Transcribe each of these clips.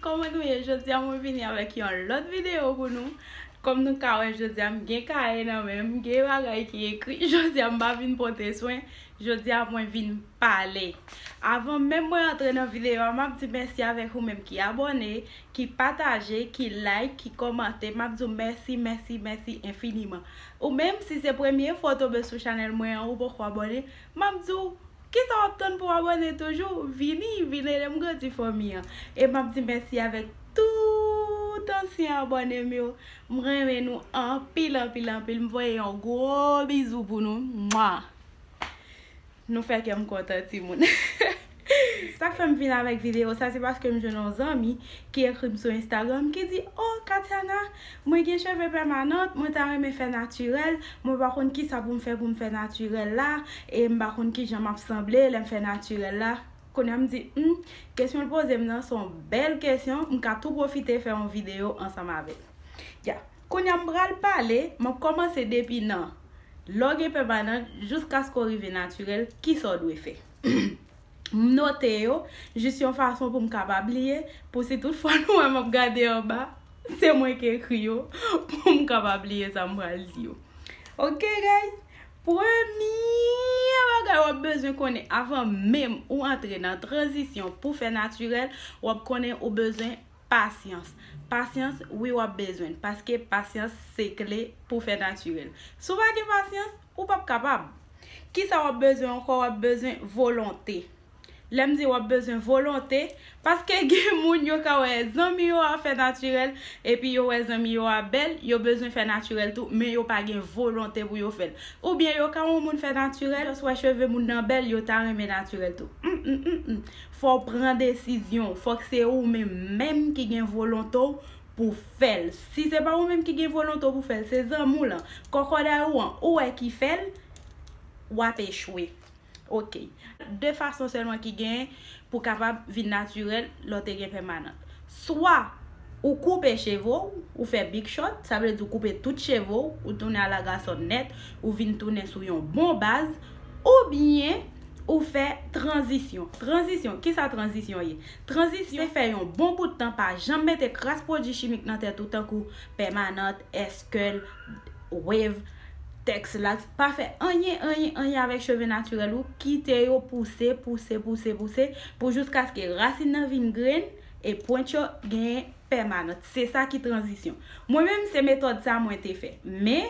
Koman nou ye jodia mwen vini avek yon lot videyo kou nou. Koman nou kawe jodia mwen gen kare nan men. Mwen gen bagay ki ekri jodia mwen ba vin pote swen. Jodia mwen vin pale. Avan men mwen atre nan videyo, mwen ap di mwensi avek ou men ki abone, ki pataje, ki like, ki komante. Mwen ap di mwensi, mwensi, mwensi infiniman. Ou men si se premye foto be sou chanel mwen an ou bo kwa abone, mwen ap di ou. Ki sa wap ton pou abone tojou? Vini, vini, dem gote fomi an. E m ap di mesi avek tout ansyen abone myo. M reme nou anpil, anpil, anpil. M voye yon grol bizou pou nou. Nou feke m konta ti moun. Sak fèm fina mèk video sa, se baske m jounon zami ki ekrim sou Instagram ki di Oh, Katiana, mwen gen cheve pèmanant, mwen tarè mè fè naturel, mwen bakoun ki sa pou m fè, pou m fè naturel la, e m bakoun ki jèm ap semblè, lèm fè naturel la. Kounèm di, hmm, kesyon l'pozem nan, son bel kesyon, m ka tout profite fè an video ansam avè. Ya, kounèm bral pale, mò komanse depi nan, logè pèmanant, jouska sko rive naturel, ki so dwe fè. Hmm. Note yo, je si yon fason pou m kapab liye, pou se tout fwa nou wè m ap gade yon ba, se mwen ke kri yo pou m kapab liye sa m brasy yo. Ok guys, pwè miye bagay wap bezwen konen avan mèm ou antre nan tranzisyon pou fè naturel, wap konen wap bezwen pasyans. Pasyans, wè wap bezwen, paske pasyans se kle pou fè naturel. Sou pa ki pasyans, wè wap kapab. Ki sa wap bezwen, wap bezwen volontè. Lèm di wap bezon volonte, paske gen moun yo ka wè zanmi yo a fè naturel, epi yo wè zanmi yo a bel, yo bezon fè naturel tou, men yo pa gen volonte pou yo fèl. Ou bien yo ka wou moun fè naturel, swa cheve moun nan bel, yo ta reme naturel tou. Mm, mm, mm, fò pren desisyon, fò kse wou men menm ki gen volonto pou fèl. Si se pa wou menm ki gen volonto pou fèl, se zan moun la, koko da wou an, wè e ki fèl, wap e chwek. Ok, de fason selman ki gen pou kapap vin naturel lote gen permanant. Soa, ou koupe chevo, ou fe big shot, sa bèd ou koupe tout chevo, ou tounen ala gaso net, ou vin tounen sou yon bon baz, ou binye ou fe transition. Transition, ki sa transition ye? Transition se fe yon bon bout de tan pa janmete kraspo di chimik nan te toutan kou permanant, eskel, wave, etc. teks la, pafe, anye, anye, anye avek cheve naturel ou, kite yo pouse, pouse, pouse, pouse pou jous kaske rasi nan vin gren e poncho gen pemanot se sa ki transition mwen menm se metode sa mwen te fe, me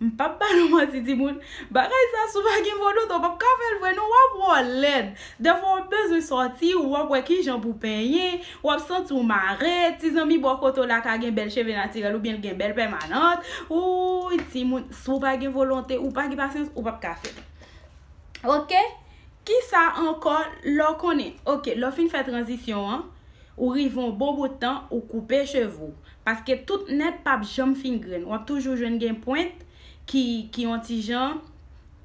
Mpap balo man si timoun Baray sa sou pa gen volonte Ou pap kafel vwen ou wap waw led Defon bezwe soti ou wap wakijan pou penye Wap santou ma red Tizan mi bwa koto la ka gen bel cheve natiral Ou bel gen bel pemanant Ou timoun sou pa gen volonte Ou pa gen pasens ou pap kafel Ok Ki sa ankon lo konen Ok lo fin fe transisyon an Ou rivon bon boutan ou koupe chevo Paske tout net pap jam fin gren Wap toujou jwen gen pointe ki yon tijan,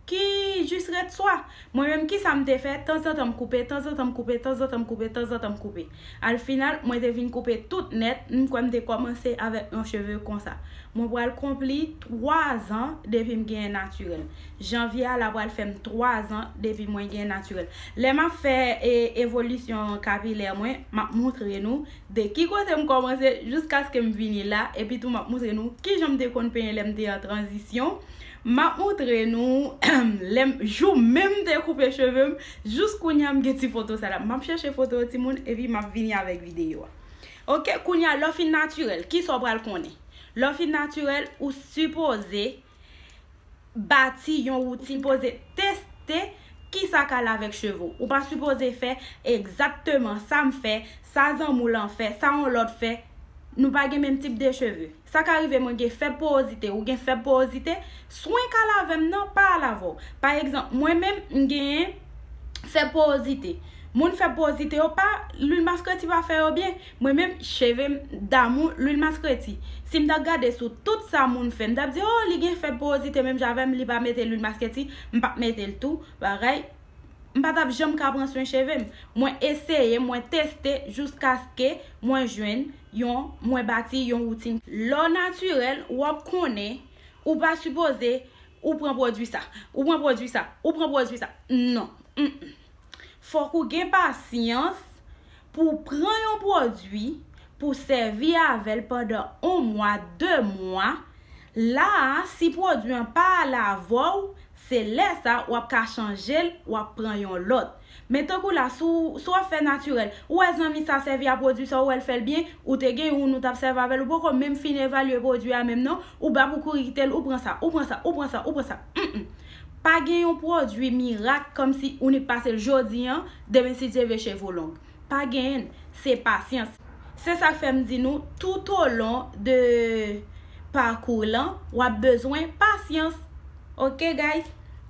Ki, ju sret swa. Mwen menm ki sa m defet, tan zot anm koupe, tan zot anm koupe, tan zot anm koupe, tan zot anm koupe. Al final, mwen devin koupe tout net, mwen kwa m dekwamanse avek yon cheve kon sa. Mwen wale kompli 3 an depi m gen naturel. Janvye ala wale fem 3 an depi mwen gen naturel. Lem ap fe e, evolisyon kapiler mwen, map moutre nou, de ki kwa se m komanse, jouska se ke m vini la, epi tou map moutre nou, ki jom dekwamanse lem dey an tranzisyon, Ma moutre nou lèm jou mèm de koupe chevem jous kounya mge ti foto salam. Mam chèche foto ti moun evi mam vini avèk videyo. Ok, kounya lofi naturel. Ki sobral konè? Lofi naturel ou supose bati yon ou tipose teste ki sa kal avèk chevo. Ou pa supose fè exactement sa m fè, sa zan moulan fè, sa an lot fè. Nou pa gen menm tip de cheve. Sa ka rive menm gen feb pozite ou gen feb pozite. Souen ka lavem nan, pa lavo. Par ekzant, mwen menm gen feb pozite. Moun feb pozite ou pa, loun maskreti va fe ou bien. Mwen menm chevem damou loun maskreti. Si mda gade sou, tout sa moun fen. Dap di, oh li gen feb pozite menm. Javem li ba mette loun maskreti. Mpa mette l'tou. Baray. Mpa tab jom kabran sou yon cheve, mwen eseye, mwen teste, jouska skè mwen jwen yon, mwen bati yon routine. Lo naturel, wap kone, ou pa supose, ou pren prodwi sa, ou pren prodwi sa, ou pren prodwi sa. Non. Fokou gen pasyans pou pren yon prodwi, pou sevi avèl padan 1 mwa, 2 mwa, la, si prodwi an pa la vòw, Se lè sa, wap ka chanjèl, wap pran yon lot. Metan kou la, sou a fè naturel. Ou e zan mi sa sevi a prodwisa ou el fèl bien, ou te gen yon nou tap serve avel. Ou poko, menm fin evalye prodwia menm nan, ou bap ou kou rikitel, ou pran sa, ou pran sa, ou pran sa, ou pran sa. Mm, mm. Pa gen yon prodwis mirak kom si ou ni pase l jodi an, demen si dje veche volonk. Pa gen, se pasyans. Se sa fèm di nou, tout ou lon de parkour lan, wap bezwen pasyans. Ok guys,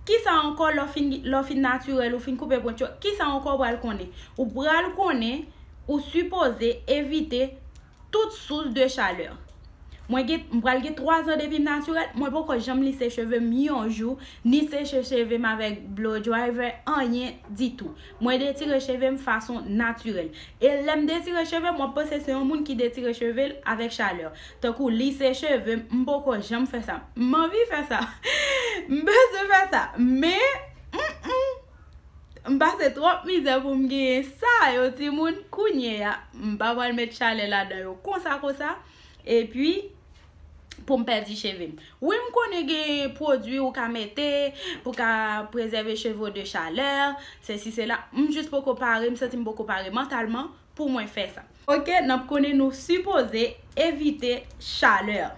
ki sa ankon lo fin naturel ou fin koupe bonchou? Ki sa ankon bral konè? Ou bral konè ou suppose evite tout souz de chaleur. Mwen get, mwen bral get 3 an depim naturel, mwen pou ko jom lise cheve m yon jou, lise cheve m avek blow driver, anyen ditou. Mwen detire cheve m fason naturel. E lem detire cheve m, mwen pose se yon moun ki detire cheve l avek chaleur. Tokou, lise cheve m, m pou ko jom fe sa. M anvi fe sa. M pose fe sa. Me, m base trop mize pou m genye sa yo ti moun kounye ya. M babal met chale lade yo konsa konsa. E pwi pou mperdi cheve. Ou m konen gen produ ou ka mette pou ka preseve cheve ou de chaleur. Se si se la, m jist pou kopare, m sentim pou kopare mentalman pou mwen fè sa. Ok, nap konen nou suppose evite chaleur.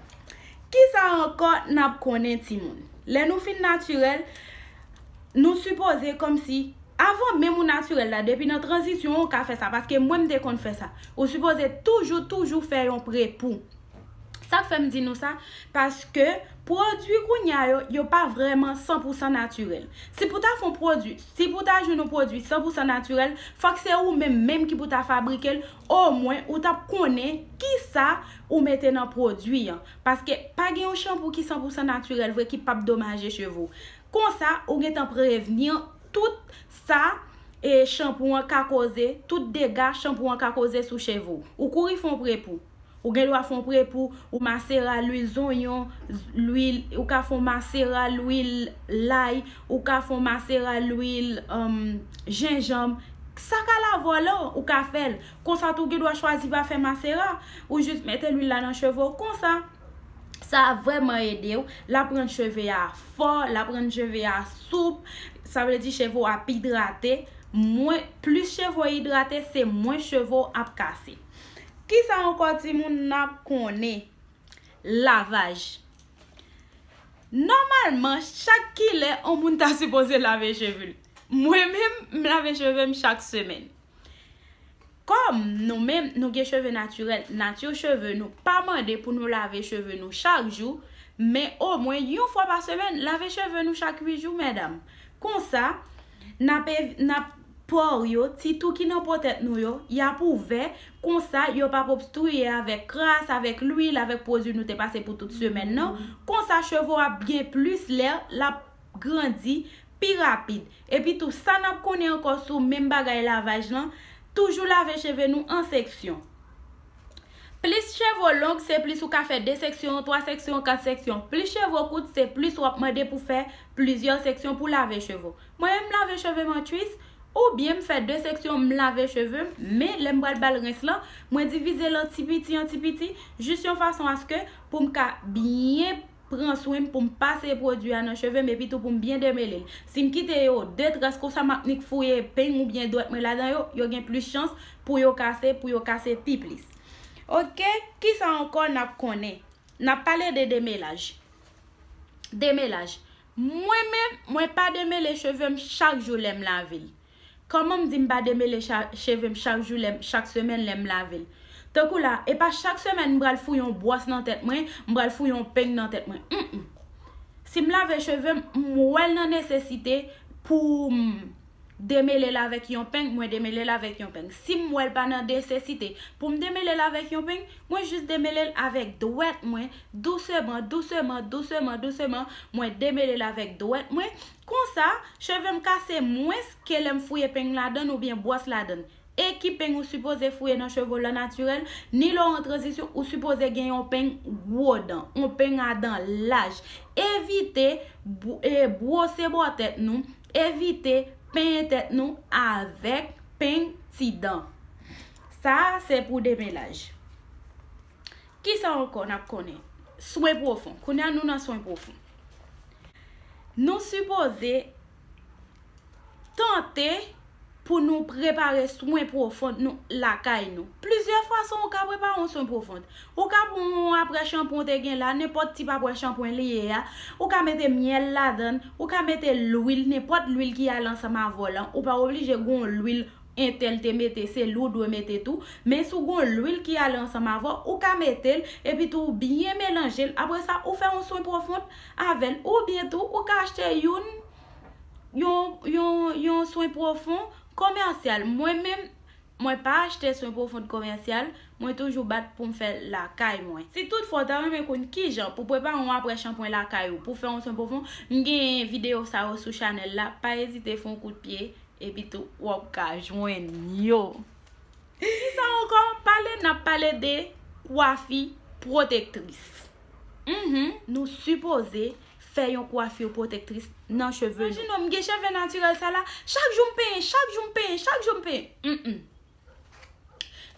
Ki sa ankon nap konen ti moun? Le nou fin naturel nou suppose kom si avon men mou naturel la depi nan transisyon ou ka fè sa. Paske mwen m de kon fè sa. Ou suppose toujou toujou fè yon pre poum. Sa k fèm di nou sa? Paske prodwi kou nyayo yo pa vreman 100% naturel. Si pou ta fon prodwi, si pou ta jounou prodwi 100% naturel, fòk se ou mèm mèm ki pou ta fabrikel, ou mwen ou ta p kone ki sa ou mette nan prodwi yan. Paske pa gen yon chanpou ki 100% naturel vwe ki pa p domaje chevo. Kon sa, ou gen tan prevenyen tout sa chanpou e an kakose, tout dega chanpou an kakose sou chevo. Ou kou ri fon prepo? Ou gen lwa fon pre pou ou masera l'ouil zonyon, l'ouil, ou ka fon masera l'ouil lay, ou ka fon masera l'ouil jenjom. Um, sa ka la vo la ou ka fel. Konsa tou gen lwa chwazi va fe masera ou jist mette l'ouil la nan chevo konsa. Sa vreman edew. La pren cheve a fo, la pren cheve a soub, sa vle di chevo ap idrate, plus chevo idrate se mwen chevo ap kase. Kisa an kwa ti moun nap kone? Lavaj. Normalman, chak ki le, an moun ta se pose lave cheve nou. Mwen men, m lave cheve m chak semen. Kom, nou men, nou gen cheve naturel, naturel cheve nou, pa mande pou nou lave cheve nou chak jou, men, o mwen, yon fwa pa semen, lave cheve nou chak 8 jou, medam. Kon sa, nap kone. por yo, ti tou ki nan potet nou yo, ya pou ve, kon sa, yo pa pou pstouye avek kras, avek l'huil, avek pozu nou te pase pou tout semen nan, kon sa chevo ap bien plus lè, la grandi, pi rapide. E pi tou san ap konè ankon sou, men bagay lavaj nan, toujou lave cheve nou an seksyon. Plis chevo long, se plis ou ka fè de seksyon, an toan seksyon, an kan seksyon. Plis chevo kout, se plis ou ap mède pou fè plizyon seksyon pou lave chevo. Mwen m lave cheve m an tris, Ou byen m fè dè seksyon m lave cheve, mè lèm bral bal res lan, mwen divize lan tipiti an tipiti, jist yon fason aske pou m ka byen pran soum pou m pase prodü an an cheve, mè pito pou m byen demelè. Si m kite yo, dèt raskou sa maknik fouye, pen mou byen dwek, mè la dan yo, yo gen plis chans pou yo kase, pou yo kase ti plis. Ok, ki sa ankon nap konè? Nap pale de demelaj. Demelaj. Mwen mè, mwen pa demelè cheve m chak joulèm lave lè. Koman m di m bademe lè cheve m chak joulèm, chak semen lèm lavel? Tokou la, epa chak semen m bral fou yon boas nan tèt mwen, m bral fou yon penk nan tèt mwen. Si m lave cheve m, m wèl nan nèsesite pou... Demele l avèk yon penk, mwen demele l avèk yon penk. Si mwen banan desesite, pou m demele l avèk yon penk, mwen jist demele l avèk dwèk mwen. Douseman, douseman, douseman, douseman, mwen demele l avèk dwèk mwen. Kon sa, cheve m kase mwes kelem fuyè penk la den ou bien bwos la den. Ekip penk ou suppose fuyè nan chevo la naturel, ni lo an transisyon ou suppose gen yon penk wò den. On penk a den laj. Evite, e eh, bwose bo a tet nou, evite... penye tet nou avek pen ti dan. Sa, se pou demelaj. Ki sa an kon ap konen? Souen profon. Konen an nou nan souen profon. Nou suppose, tante, pou nou prepare souwen profonde nou la kay nou. Plizye fason ou ka prepare ou souwen profonde. Ou ka apre chanpon te gen la, nepot tip apre chanpon liye ya, ou ka mette miel la den, ou ka mette l'ouil, nepot l'ouil ki alansan ma volan, ou pa oblije goun l'ouil entel te mette, se l'ou dwe mette tou, men sou goun l'ouil ki alansan ma volan, ou ka mette el, epi tou bien melange el, apre sa ou fe ou souwen profonde, aven ou bietou, ou ka achte yon, yon souwen profonde, Komersyal, mwen mèm mwen pa achete son profond komersyal, mwen toujou bat pou mwen fè lakay mwen. Si tout fò, ta mè mè kon ki jan, pou pwè pa mwen apre chanpwen lakay ou pou fè mwen son profond, mwen genye yon video sa ou sou chanel la, pa ezite fò mwen kout piye, e bitou wap ka jwen yo. Disi sa ankon, pale nan pale de wafi protektris. Mh mh, nou suppose... fè yon kouafi ou protektris nan cheve nou. Fè joun nou, mge cheve naturel sa la, chak joun pè, chak joun pè, chak joun pè. M, m.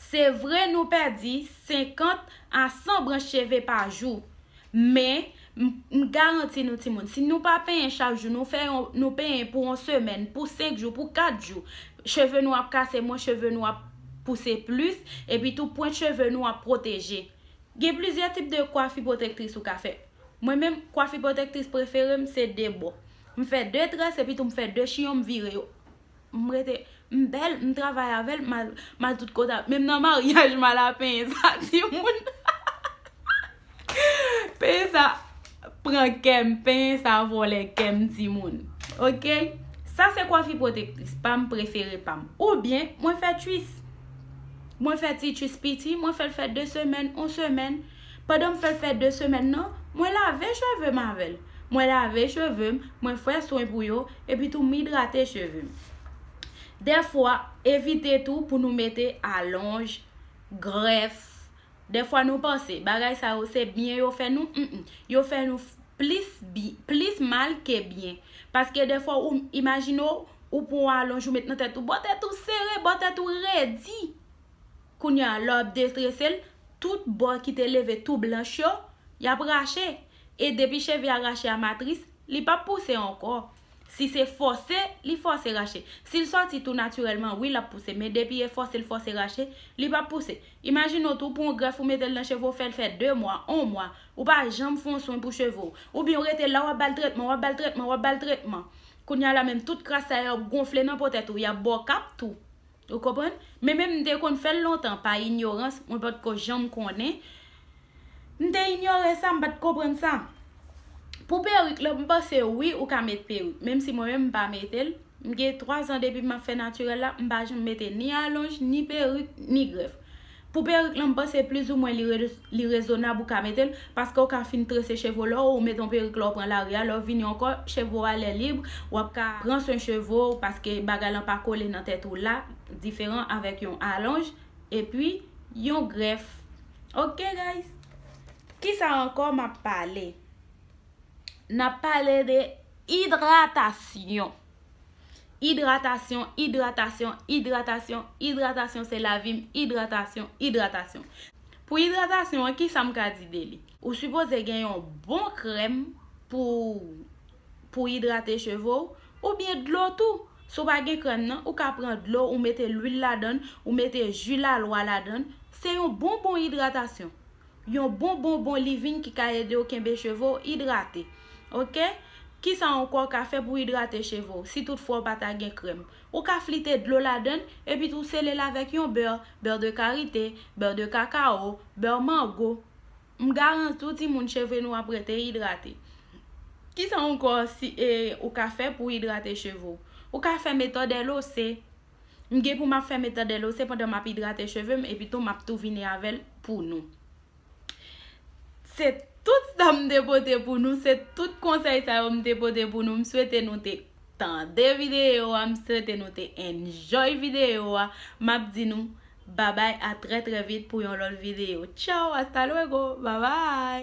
Se vre nou pè di, 50 a 100 branche cheve pa jou. Mè, m garanti nou ti moun. Si nou pa pè yon chak joun, nou fè yon, nou pè yon pou an semen, pou sek jou, pou kat jou. Cheve nou ap kase mwen, cheve nou ap pousse plus, e pi tou pwen cheve nou ap proteje. Ge plizye tip de kouafi protektris ou ka fè. Mwen mèm kwa fi potektris preferèm se debò. Mwen fè dè trè se pi tou mwen fè dè chiyon mwen vire yo. Mwen brete, mwen bel, mwen travè avèl, mwen dout kota. Mèm nan maryaj mwen la pen sa ti moun. Pen sa, pren kem, pen sa volè kem ti moun. Ok? Sa se kwa fi potektris pam preferè pam. Ou bien, mwen fè tuis. Mwen fè ti tuis piti, mwen fè l fè dè semen, an semen. Padon m fè fè dè semen nan, mwen lave cheve m avèl. Mwen lave cheve m, mwen fè son pou yo, e pi tou m idrate cheve m. De fwa, evite tou pou nou mette alonj, gref. De fwa nou panse, bagay sa ou se bie, yo fè nou, yo fè nou plis mal ke bie. Paske de fwa, imagino, ou pou alonj, ou mette nan tè tou, bote tè tou sere, bote tè tou redi. Koun ya lop destresel, tout bo ki te leve tou blan chyo, y ap rache. E depi cheve y agache a matris, li pa puse ankor. Si se fose, li fose rache. Si l soti tou naturelman, wile ap puse, me depi y e fose l fose rache, li pa puse. Imagin nou tou pou an gref ou metel lan chevo fel-fel, 2 mwa, 1 mwa, ou pa jamb fon son pou chevo, ou bi yon rete la wap baltretman, wap baltretman, wap baltretman. Koun yon la men tout krasa yon gonfle nan potetou, y ap bo kap tou. Ou kobran? Me men mwen dey kon fèl lontan pa ignorans, mwen bat ko jom konen. Mwen dey ignoran sa, mwen bat kobran sa. Po perut, mwen basè wè ou kamet perut. Mem si mwen mwen ba metel, mwen gen 3 an debi mwen fè naturel la, mwen baj mwen metel ni alonj, ni perut, ni gref. Pou pe reklam pa, se plus ou mwen li rezona bou kametel. Paske ou ka fin trese chevo la ou ou meton pe reklam pran la riyal. Ou vini ankon, chevo alè libre. Ou ap ka pranse un chevo, paske baga lan pa kole nan tèt ou la. Diferent avèk yon alange. E pwi, yon gref. Ok guys? Ki sa ankon ma pale? Na pale de hidratasyon. Hidratasyon, hidratasyon, hidratasyon, hidratasyon, se la vim, hidratasyon, hidratasyon. Pou hidratasyon, ki sa m ka zide li? Ou supose gen yon bon krem pou hidrate chevou, ou bien dlo tou. Soba gen krem nan, ou ka pren dlo, ou mette l'ouil la don, ou mette jilal wala don. Se yon bon bon hidratasyon. Yon bon bon bon livin ki ka yede ou kenbe chevou hidrate. Ok? Kisa anko ka fe pou hidrate chevo? Si tout fwo pata gen krem. Ou ka flite dlo la den, epi tou sele la vek yon beur, beur de karite, beur de kakao, beur mango. M garans touti moun cheve nou apre te hidrate. Kisa anko e, ou ka fe pou hidrate chevo? Ou ka fe metode elose? M gen pou map fe metode elose pwantan map hidrate cheve, epi tou map tou vine avel pou nou. Sete. tout sa mde pote pou nou, se tout konsey sa mde pote pou nou, mswe te note tan de videyo, mswe te note enjoy videyo, map di nou, babay, a tre tre vit pou yon lol videyo, chow, hasta luego, babay!